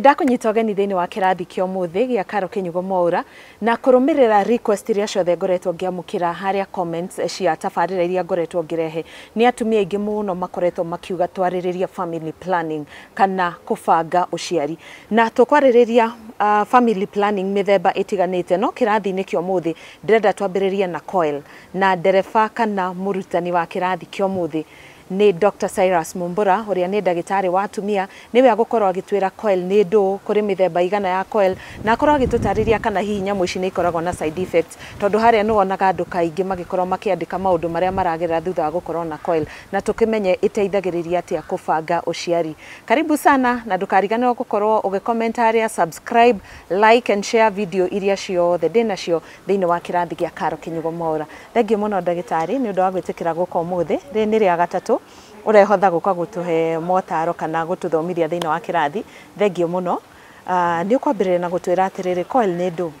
ndakunyita ũgeni thĩinĩ wa kĩrathi kio muthi gĩa karo kĩnyugo mwaũra na kũrũmĩrĩra request iria ciothe ngoretwo ngĩamũkĩra harĩa comments cia tabarĩra iria ngoretwo ngĩrehe nĩ atumia aingĩ mũno makoretwo makiuga twarĩrĩrie family planning kana kũbanga ũciari na tũkwarĩrĩria uh, family planning mĩthemba ĩtiganĩte no kĩrathi-inĩ kĩa ũmũthĩ ndĩrenda twambĩrĩrie na coil na derefa kana mũrutani wa kĩrathi kio muthi nä Dr. Cyrus Mumbura uria nä ndagitari wa atumia nä we agåkorwo agitwira coil nä ndå kå mithemba igana ya coil na akorwo agitutariria kana hihi nyamå ici nä ikoragwo na side effects tondå harä a nä wonaga andå kaingä magäkorwo makä andä ka maå ndå marä a maragerera thutha wa gå na coil na tå kä menye ä teithagä rä atä a uciari karibu sana na ndå kariganä gå korwo å gä harä a subscribe like and share video iria ciothe ndä nacio thä inä wa kä rathi gä a karo kä nyå gå mora thengiå må no ndagä tarä nä å ndå wa gwä tä kä ra gå ka må thä rä nä rä a gatatå urehotha gukwa gutuhe motaro kana gũtũthomithia thĩinĩ wa kirathi thengio muno ni ah, nĩ ũkwambĩrĩria na gutwira atiriri coil ni ndu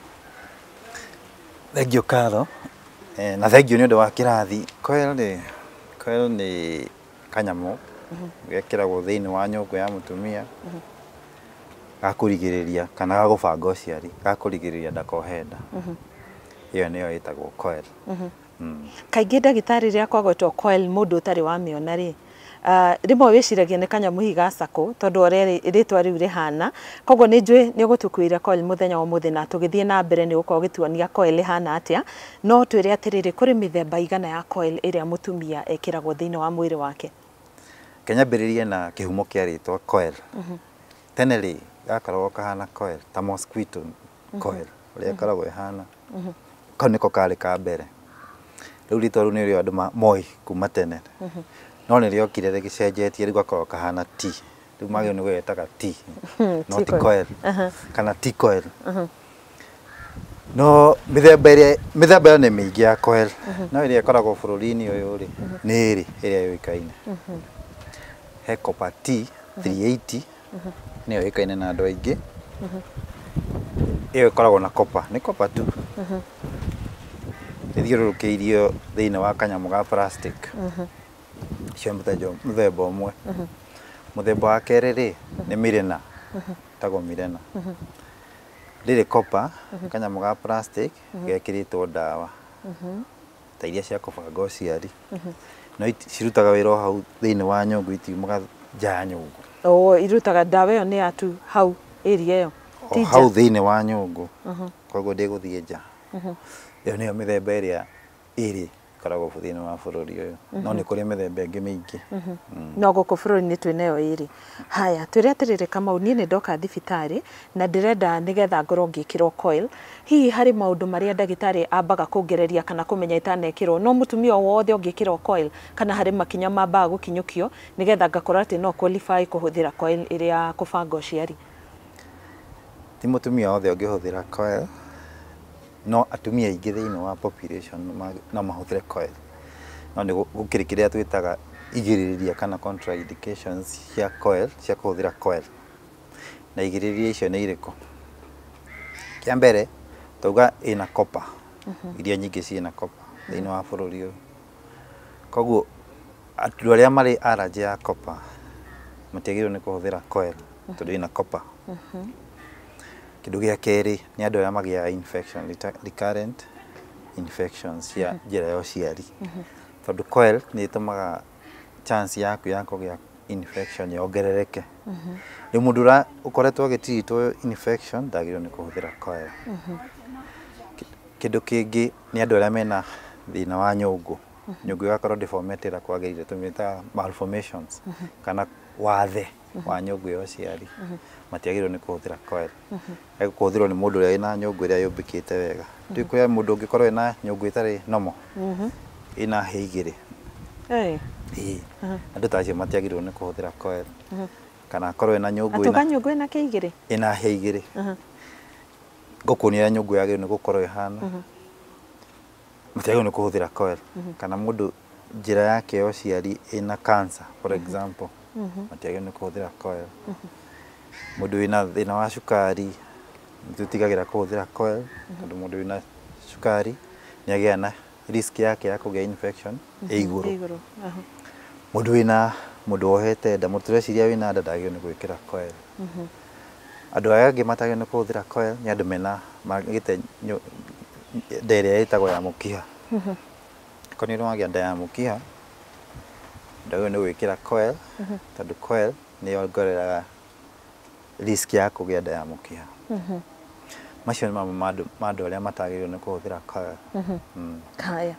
thengio katho na thengio ni ũndũ wa kirathi coil ni coil nĩ kanyamũ mhm. gekĩragwo thini wa nyungu ya mutumia mhm. gakũrigĩrĩria kana gagũbanga ũciari gakũrigĩrĩria ndako henda mhm ä yo nä yo ä tagwo mm-hmm. mm. kaingä ndagätarä rä akwagwetwo mũndå å tarä wa mä ona rä ah, rĩmwe wĩciragia nĩ kanyamũ higacakũ tondũ ũrĩa rĩtwa rĩu rĩhana koguo ni njwe ni ũgũtũkuĩra coil muthenya wa mũthĩ na tũgĩthiĩ na mbere nĩ ũgũkorwo ũgĩtuonia koil ĩhana atia no twire atiriri kuri mĩthemba igana ya koil ĩrĩa mutumia ekĩragwo thĩinĩ wa mwiri wake kenyambĩrĩrie na kĩhumo kĩa rĩtwa koil mm-hmm. tene rĩ gakoragwo kahana coil ta mosquito koil mm-hmm. ũrĩa ĩkoragwo ĩhana kau niko karä ka rä u ritwa rä u nä rä andå moi kuma tene no nä rä okire rä gä cenjetie rä u gakorwo kahana t rä u magä nä gwetaga t ti tikoel kana tikoel no mithemba ä mithemba ä yo nä mä ingä ya koel no ä rä a koragwo bå rå ri-inä å yå rä nä rä ä rä a yå kaine hekopa t 380 nä yo ä kaine na andå aingä ä yo ä koragwo na kopa nä kopa tu ithiururukeirio thiini wa kanyamu ga plastic mhm. icio muthemba umwe muthemba mhm. wa keri ri mhm. ni mirena tagwo mirena riri kopa kanyamu ga plastic gekiritwo dawa ta iria cia kũbanga ũciari no cirutaga wĩra o hau thĩinĩ wa nyũngũ itiumaga nja ya nyũngũ o irutaga ndawa ĩyo nĩ yatu hau ĩria ĩyo hau thĩinĩ wa nyũngũ koguo ndĩgũthiĩ nja ĩyo nĩyo mĩthemba ĩrĩa ĩrĩ koragwo thĩinĩ wa bũrũri ũyũ no mhm. nĩ kũrĩ mĩthemba ĩngĩ mĩingĩ mhm. mm. no gũkũ bũrũri ni twĩna ĩyo iri haya twĩre atĩrĩrĩ kamau niĩ ni ndoka thibitari na ndĩrenda nĩgetha ngorwo ngĩkĩrwo coil hihi hari maundu marĩa ndagitari ambaga kungereria kana kũmenya itanekĩrwo no mũtumia wothe ũngĩkĩrwo coil kana hari makinya mambaga gũkinyũkio nĩgetha ngakorwo ati no qualify kũhũthĩra coil ĩrĩa ya kũbanga ũciari ti mũtumia wothe ũngĩhũthĩra coil no atumia aingä thä inä wa population no mahå thä coil no nä gå kä rä kä rä a twä taga igä rä rä ria kana cia coil cia kå hå thä ra coil na igä rä ria icio nä irä kä a mbere tauga ä na kopa iria nyingä ciä na kopa thä inä wa bå rå ri å yå koguo andå arä a marä aranje ya kopa matiagä rä rwo nä kå hå thä ra coil mhm. tondå ä na kopa Kĩndũ gĩa keri ni andũ arĩa magĩaga infection recurrent infections ya njĩra mhm. ya ũciari mhm. tondũ coil ni ĩtũmaga chance yaku ya kũgĩa infection yongerereke rĩu mhm. mũndũ ũkoretwo agĩtirĩtwo infection ndagĩrĩirwo nĩ kũhũthĩra coil kĩndũ kingi ni andũ arĩa mena thina wa nyungu nyũngũ ĩgakorwo deformate ĩrĩa kwagĩrĩire tũmĩtaga malformations kana wathe Mm-hmm. wa nyungu ya ciari matiagirwo mm-hmm. ni kuhuthira coil ekuhuthirwo mm-hmm. ni mundu uria ina nyungu iria yumbikite wega ndi kwi mundu ungikorwo ina nyungu itari nomo ina hĩ igĩrĩ ĩĩ andũ ta acio matiagĩrĩirwo nĩ coil kana akorwo ina nyũngũ ina nyũngũ ina kĩ ina ĩna hĩ igĩrĩ ngũkuonia ũrĩa nyũngũ yagĩrĩirwo nĩ gũkorwo ĩhana matiagĩrĩirwo nĩ coil kana mũndũ njĩra yake ya ũciari ina cancer for example Mm-hmm. matiagĩrĩirwo nĩ kũhũthĩra coil mm-hmm. mũndũ wĩna na wa cukari nĩ tũtigagĩra kũhũthĩra coil mm-hmm. tondũ mũndũ wĩna cukari nĩ agĩaga na risk yake ya kå gä kũgĩa infection ndå wä na må ndå wohete nda mũndũ tũreciria wĩna nda ndagĩrĩirwo nĩ gwĩkĩra coil andũ arĩa angĩ matagĩrĩirwo nĩ kũhũthĩra coil nä andå mena magĩte nda ä tagwo ya må mũkiha ko wagä a nda ya må kiha ndogo nä gwä kä ra coil mhm. tondå coil nä yongoreraga risk ya kå gä nda ya må kä mhm. macio nä mamwe ma andå arä mhm. mm. a matagä rä nä kå hå thä ra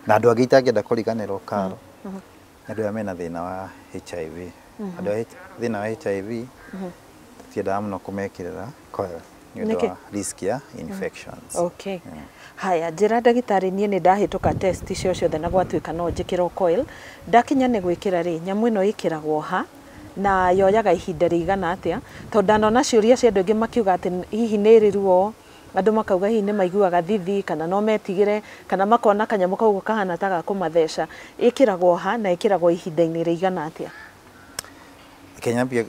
na andå angä itangä enda kå riganä rwo karo andå arä mena thä na wa hiv andå thä na wa hiv tiendaga må no kå mekä rä ra nä risk ya infections mm. okay. mm. haya njä ndagĩtarĩ niĩ nĩ ndahĩtũka test icio ciothe na gwatuĩka no njĩkĩrwo coil ndakinya nĩ gwĩkĩra rĩ nyamũ ĩno ĩkĩragwo ha na yoyaga ihinda rĩigana atia tondũ ndanona ciũria cia andũ aingĩ makiuga atĩ hihi nĩ ĩrĩ ruo makauga hihi nĩ maiguaga thithi kana no metigĩre kana makona kanyamũ kau kahana ta gakũmatheca ĩkĩragwo ha na ĩkĩragwo ihinda-inĩ rĩigana atĩa kĩnyambia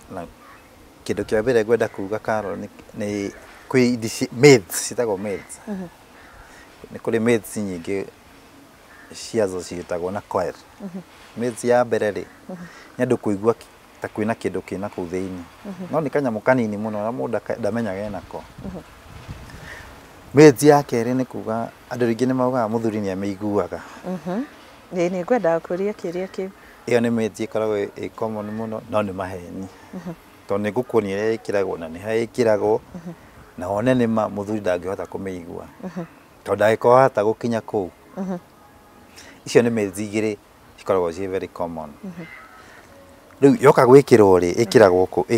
kĩndũ kĩa mbere ngwenda kuga Carol nĩ kwi dici myths citagwo myths mm -hmm. ni kuri myths nyingi ciazo ciitagwo na choir mm -hmm. myths ya mbere ri mm -hmm. ni andu kuigua ta kwina kindu kina kuu thiini mhm. no ni kanyamu kanini muno na mundu ndamenyaga enako myths ya keri ni kuga andu ringi ni maugaga muthuri ni ameiguaga mhm. ĩ nĩ ngwendaga kũria kĩrĩa kĩu ĩyo nĩ mĩti ĩkoragwo ĩ common mũno no nĩ maheni mhm. tondũ nĩ ngũkuonia ĩrĩa ĩkĩragwo na nĩ ha ĩkĩragwo na one nä ma må thuri ndangähota kå mä igua tondå angä korwo hata gå kinya kå u icio nä mä thigä rä cikoragwo ciä rä u yoka gwä kä rwo rä ä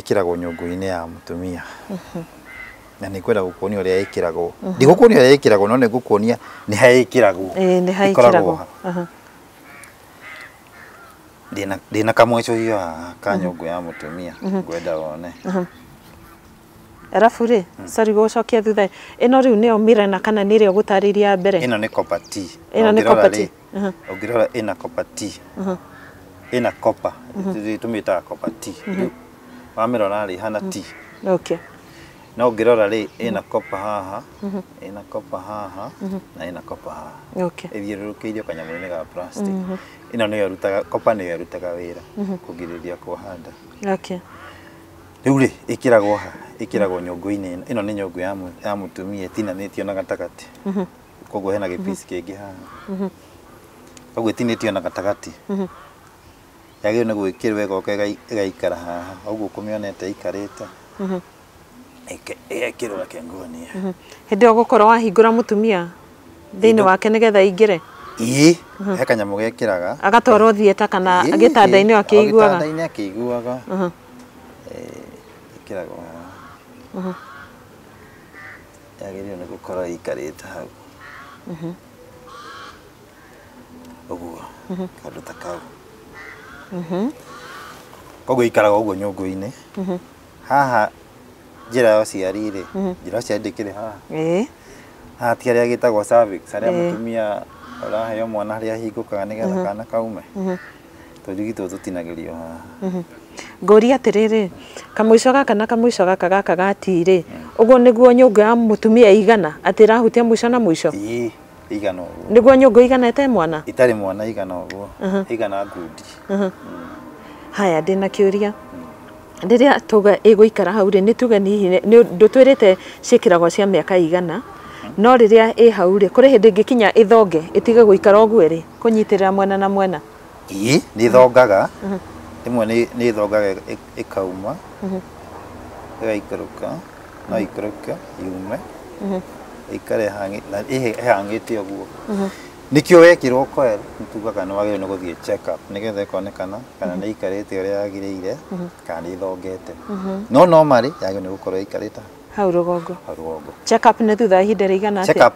kä ragwo nyå ngå-inä ya må tumia na nä ngwenda gå kuonia å rä a ä kä ragwo ndigå kuonia å rä a ä kä ragwo no nä ngå kuonia nä ha ä kä ragwo koragwo ha ndä na kamwecå hiå haha ka nyå ngå ya må tumia ngwenda wone arabu rä hmm. sorry gåcokia thutha ä no rä u nä yo mirena kana nä rä o gå tarä ria mbere ä no nä ä no nä å ngä rora ä na ä na tå mä taga wamä rora rä hana t no ngä rora rä ä na haha ä uh-huh. uh-huh. na haha na ä na haha ä thiä rå rå kä irio kanyamå nä ga ä no nä yo ä rutaga wä ra kå ngirä ria kwahanda riu ri ikiragwo ha ikiragwo nyungu-inä ä no nä nyungu ya må tina ätinanä tio na gatagatä mm-hmm. koguo hena mm-hmm. gä kä ngä haha mm-hmm. koguo ätinä tio na gatagatä yagä rwo nä gwä kä rwo ägoka ägaikara haha å guo kå mä onete ikarä te ä kä rwo reke nguonia hä ndä ä yo gå korwo wahingå ra må tumia thä inä wake nä getha ingä re ii he kanyamå gekä raga agatwarwo thieta kana gä tanda-inä akä iguaga akĩraga yagĩrĩirwo nĩ gũkorwo ĩikarĩte hau mhm. ũguo mhm. kaũndũ ta kau mhm. koguo ikaraga ũguo nyũngũ-inĩ haha njĩra ya ũciari rĩ njĩra ya ũciari ndĩkĩrĩ haha haha ti harĩa gĩtagwo cervix harĩa mũtumia araheo mwana harĩa ahingũkaga nĩgetha kana kaume tondu gitå tåtinagärio haha mhm. ngå ria atä rä rä kamå ico gaka na kamå ico gaka gaka gatirä å guo nä guo nyå ngå ya må tumia igana atä rahutia må ico na må ico igana å guo nä guo nyå ngå igana ete mwana itarä mwana igana å guo mhm. igana ngundi mhm. mm. haya ndä na kä å ria rä mm. rä a tåga ä gå ikara hau rä nä tuge ndå twä rä te ciä ragwo cia mä aka igana mm. no rä rä a ä hau rä kå rä hä ndä ngä kinya ä thonge ä tige gå ikara å guo rä kå nyitä rä ra mwena na mwena ii nä thongaga rĩmwe nä thongaga ĩkauma mm-hmm. ĩgaikũrũka no mm-hmm. ikũrũke yume mm-hmm. ĩikare ĩhang'ĩte ũguo nĩkĩo wekĩrwo koel nĩtugaga nĩ wagĩrĩirwo nĩ gũthiĩ check up nĩgetha ĩkonekana kana nĩ ikarĩte ũrĩa yagĩrĩire kana nĩ ithongete no no marĩ yagĩrĩirwo nĩ gũkorwo ĩikarĩte hau rũgongo hau rũgongo check up nĩ thutha ihinda rĩigana atĩa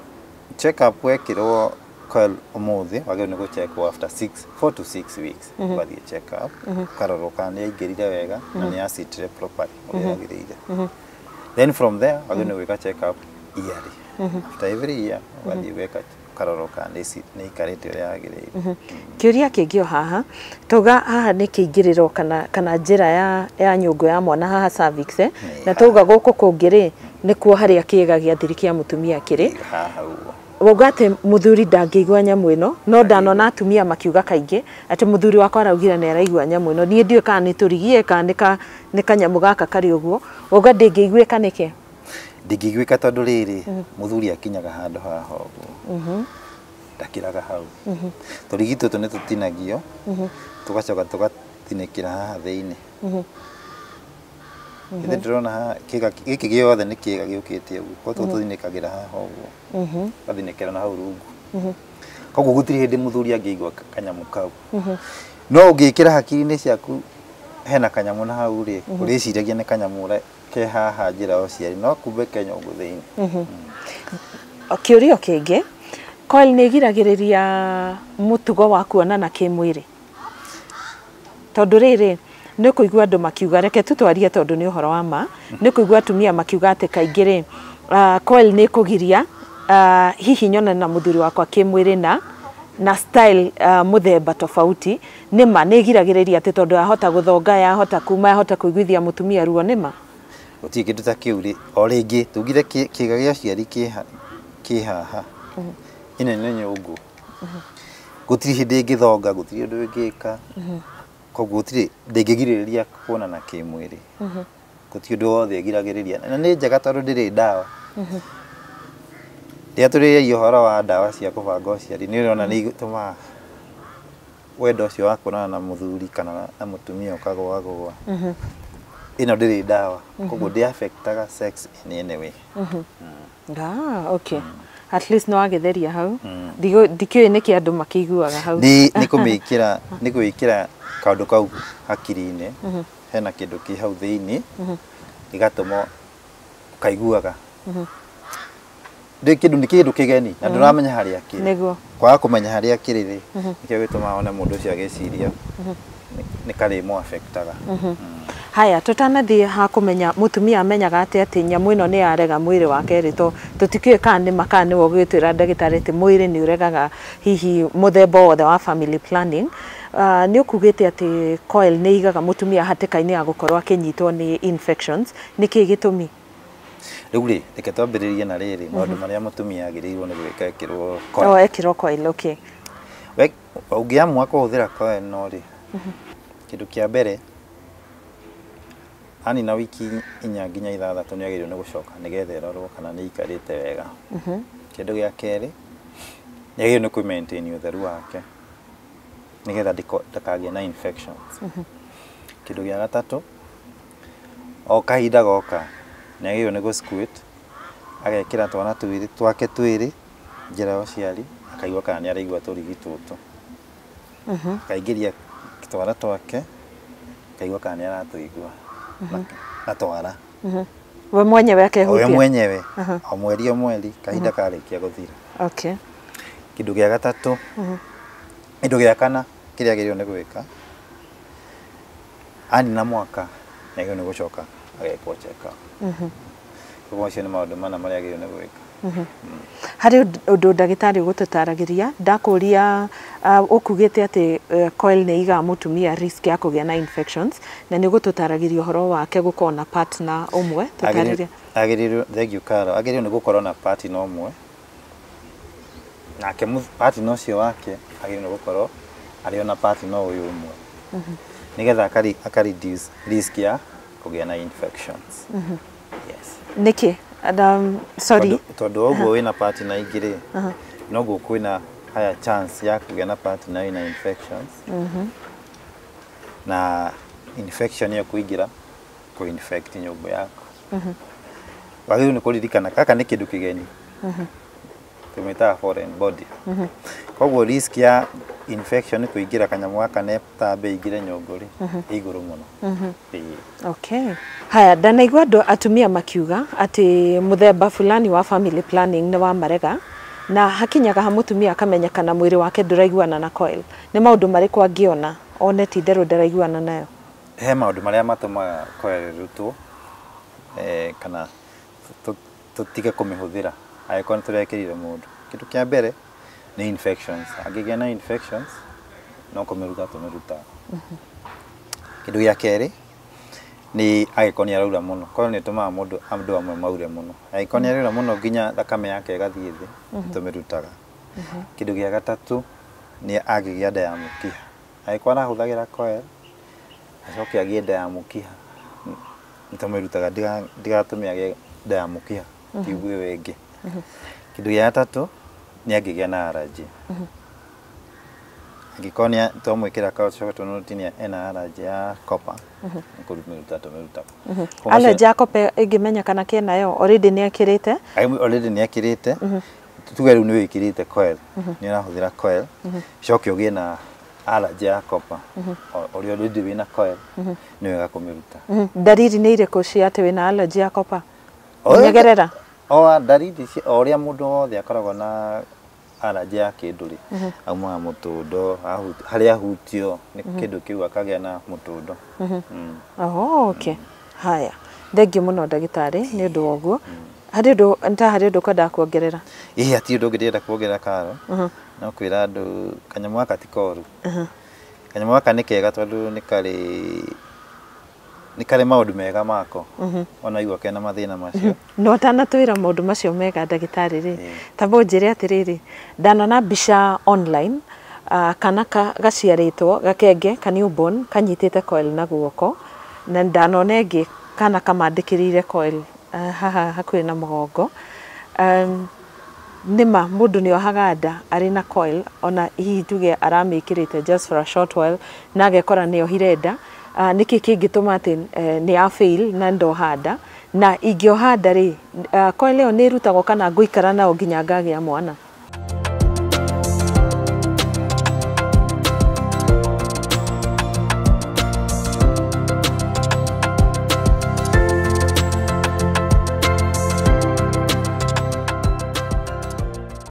check up wekĩrwo coil umuthi wagĩrĩirwo ni gũchekwo after 6 4 to 6 weeks ũgathiĩ check up mhm. mhm. karoroka ni nĩ wega na mhm. nĩ yacitire properly ũrĩa yagĩrĩire then from there wagĩrĩirwo ni gwĩka check up yearly after every year ũgathiĩ weka karoroka ni ikarä ũrĩa yagĩrĩire mm. kä ũria kĩngĩ o haha tauga haha ni kĩingĩrĩro kana, kana njä ya, ya nyũngũ ya mwana haha cervix, e, na tauga gå kå ni kuo harä a kä gä gĩa thiri kä a må tumia kä wauga atä må thuri ndangä ĩno no ndanona atumia makiuga kaingĩ atĩ mũthuri wakwa araugire nĩ araigua nyamũ no niĩ ndiũĩ kana nĩ tũrigie kana nä kanyamũ gaka karĩ ũguo wauga ka tondå rä rä må mhm. thuri akinyaga handå haha mhm. ndakä raga hau tå gacoka tå gatinä kä ra haha inä mm -hmm. gä kä gä othe nä kä ga gä å kä te å guo koguo tåthinäkagä ra haha å kera na hau rungu koguo gå tirä hä ndä må thuri angä kanyamå kau no å ngä kä ra hakiri-inä ciaku hena kanyamå na hau rä å rä ciragia nä kanyamå ke haha njä ra å ciari no kumbe kenya å ngå thä inä hmm. kä å ria å kä ngä coil nä ĩgiragä rä ria må tugo wa kuonana kä mwä rä tondå rä rä nä kå igua andå makiuga reke tå twarie tondå nä å horo wa ma nä kå igua atumia makiuga atä kaingä rä uh, nä kå giria uh, hihi nyona na må thuri wakwa kä mwä rä na na style uh, muthemba tofauti nima nigiragiriria ati tondu ahota guthonga yahota kuma yahota kuiguithia mutumia ruo nima guti ndå ta kä ri o ringi tugire kiga a ciari kä haha inene mhm. nyungu gutiri hindi ngithonga gutiri undu ngika mhm koguo gũtirĩ ndĩngĩgirĩrĩria kuonana kĩmwĩrĩ mhm. gũtirĩ ũndũ wothe ĩgiragĩrĩria na nĩ njega tondũ ndĩrĩ ndawa mhm. rĩrĩa tũrĩrĩria ũhoro wa ndawa cia kũbanga ũciari ni ũrona ni itũmaga wendo ũcio wa kuonana na mũthuri kana na mũtumia ũkagũagũa mhm. ĩno ndĩrĩ ndawa koguo ndĩaffectaga sex in any way mm. okay mm. at least no wagetheria hau mm. ndikĩũĩ nĩkĩ andũ makĩiguaga hau ni kumikira ni kuikira kandå kau hakiriinä mm-hmm. hena kä ndå kä hau thä mm-hmm. inä ä gatå ma å kaiguaga kändå nä mm-hmm. kä ndå kä geni nadå ramenya harä akwaga kå menya harä akä rärä nä kä gä tå manmå ndå å cio agä ciria nä karä magahaya mm. tå tanathiä hakå menya må tumia amenyaga atä atä nyamå ä no nä yarega mwä rä wakerä to tå tikä ka ä makaa nä aggä twä ra ndagä tart mwä rä nä å regaga hihi må themba wothe wa Ah, nä å kugä te atä coil nä igaga må tumia hatĩka-inä ya gå korwo akä nä infections nä kä gä tå mi rä u rä reke twambä rä rie na rä rä mhm. maå ndå marä a må tumia agä rä irwo nä gwä ka äkä rwo äkä oh, rwo å ngä amua kå hå thä ra no rä mhm. kä ndå kä a mbere ani na wiki inya nginya ithathatå nä agä rä irwo nä gå coka nä getha ä rorwo kana nä ikarä te wega mhm. kä ndå gä a kerä nä agä rä irwo nä kwä å theru wake nigetha ndakagia na infections mm-hmm. kĩndũ gĩa gatatu o kahinda goka nĩ agĩrĩirwo nĩ gũsquit agekĩra twana twĩrĩ twake twĩrĩ njĩra ya ũciari akaigua kana nĩ araigua tũrigi tũtũ mm-hmm. akaingĩria twana twake akaigua kana nĩ aratũigua na mm-hmm. twara we mwenyewe akehutia we mwenyewe uh-huh. o mweri o mweri kahinda karĩkia gũthira kĩndũ gĩa gatatũ kĩndũ gĩa kana kĩrĩa agĩrĩirwo nĩ ani anina mwaka nĩ agĩrĩirwo nĩ gũcoka agekwo check mhm. up koguo macio nĩ maũndũ mana marĩa agĩrĩirwo nĩ gwĩka mhm. mm. harĩ ũndũ ndagĩtarĩ ũgũtũtaragĩria ndakũria ũkugĩte atĩ e, coil nĩ igaga mũtumia risk ya kũgĩa na infections na nĩ ũgũtũtaragĩria ũhoro wake gũkorwo na partner ũmwe tũtarĩria agĩrĩirwo thengiũ karo agĩrĩirwo gå korwo na partner ũmwe na nake no ũcio wake agĩrĩirwo no gũkorwo arĩ ona patino ũyũ ũmwe mm-hmm. nĩgetha akareduce risk ya kugia na infections mm yes niki um, sorry nĩkĩ tondũ ũguo uh-huh. wĩna partner ingĩ rĩ uh-huh. noguo na haya chance ya kugia na na ina infections mm na infection ya kuigira infect nyumba yako mhm mm nyũmba ni wagĩrĩirwo nĩ kũririkana gaka nĩ mhm mm tumeitaga foreign body mm -hmm. koguo risk ya infection kuingira kanyamũ gaka netambe ingire nyũngũri mm -hmm. okay. haya ndanaigua atumia makiuga ati mũthemba fulani wa family planning nĩ wa marega na hakinyaga ha mũtumia akamenyekana mwĩrĩ wake ndũraiguana na coil ni maũndũ marĩkũ angĩona one ti nderũ ndaraiguana nayo he maũndũ marĩa matũmaga coil ĩrutwo eh, kana tũtige kũmĩhũthĩra agĩkorwo nĩ tũrekĩrire mũndũ kĩndũ kĩa mbere nĩ infections angĩgĩa na infections no kũmĩruta tũmĩrutaga kĩndũ gĩa kerĩ nĩ agĩkorwo nĩ araura mũno koguo nĩ ĩtũmaga mũndũ andũ amwe maure mũno angĩkorwo nĩ araura mũno nginya thakame yake ĩgathiĩ thĩ nĩ tũmĩrutaga kĩndũ gĩa gatatũ nĩ angĩgĩa nda ya mũkiha angĩkorwo arahũthagĩra coil acoke agĩe nda ya mũkiha nĩ tũmĩrutaga ndigatũme agĩe nda ya mũkiha tigu ĩyo ĩngĩ kitu nä angä gä a na arajĩ angĩkorwo nĩ twamwĩkĩra tũnũtinia ena arajĩ ya kopa nĩ kũmĩruta tũmĩruta arajĩ ya kopa ĩngĩmenyekana kĩenayo already nĩ ekĩrĩte already nĩ ekĩrĩte mhm. tuge rä te nä å rahå thä ra coke ũgĩe na allergy ya copper mhm. ũrĩa already wä na nä wega kũmĩruta. Mhm. Dalili nĩ irĩkũ cia atĩ wĩna allergy ya copper? Ũnyegerera o ndariri o ũrĩa mũndũ wothe akoragwo na arajĩ ya kĩndũ rĩ mhm. aumaga må tå mũtũndo harĩa ahutio nĩ mhm. kĩndũ kĩu akagĩa na må tå mhm. mm. mm. oke haya thengiũ mũno ndagĩtarĩ nĩ ũndũ woguo å mm. ũndũ ta harĩ ũndũ kwendaga kuongerera ĩĩ hatirĩ ũndũ ũngĩndĩrenda kuongerera karo no kwĩra andũ kanyamũ gaka ti koru kanyamũ gaka nĩ kega tondũ nä karä nä karä maå ndå mega mako mhm. ona igua kena mathä na macio mhm. no ũtanatwä ra maå ndå macio mega ndagĩtarĩ rä tambå njä re atä rä rä ndanona mbica online uh, kana ka, gaciarĩtwo gakenge ka newborn kanyitĩte coil na guoko na ndanona ĩngĩ kana kamandĩkĩrĩire coil uh, haha hakuhĩ na mũgongo um, nĩma mũndũ nĩ ohaga nda arĩ na coil ona hihi tuge aramĩkĩrĩte just for a short while na agekora nĩ ohire nda Ah, nä kä kä ngä tå ma atä eh, nä a fail na ndohanda na ingä ohanda rä koeleo ah, nä rutagwo kana ngå ikara nao nginya ngagä a mwana